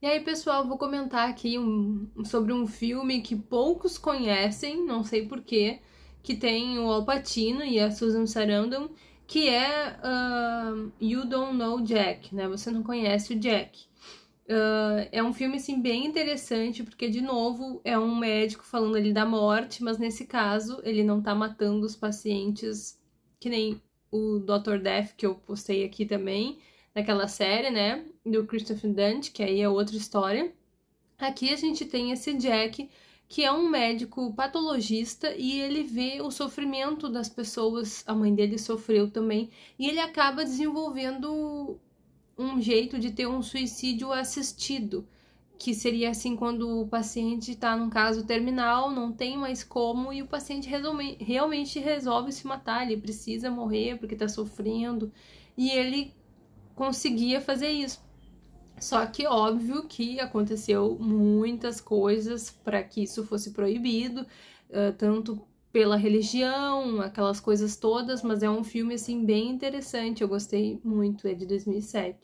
E aí, pessoal, vou comentar aqui um, sobre um filme que poucos conhecem, não sei porquê, que tem o Al Pacino e a Susan Sarandon, que é uh, You Don't Know Jack, né? Você não conhece o Jack. Uh, é um filme, assim, bem interessante, porque, de novo, é um médico falando ali da morte, mas nesse caso, ele não tá matando os pacientes, que nem o Dr. Death, que eu postei aqui também, naquela série, né? Do Christopher Dunt, que aí é outra história. Aqui a gente tem esse Jack, que é um médico patologista e ele vê o sofrimento das pessoas, a mãe dele sofreu também, e ele acaba desenvolvendo um jeito de ter um suicídio assistido, que seria assim quando o paciente está num caso terminal, não tem mais como e o paciente resolve, realmente resolve se matar, ele precisa morrer porque está sofrendo e ele conseguia fazer isso. Só que óbvio que aconteceu muitas coisas para que isso fosse proibido, tanto pela religião, aquelas coisas todas, mas é um filme assim bem interessante, eu gostei muito, é de 2007.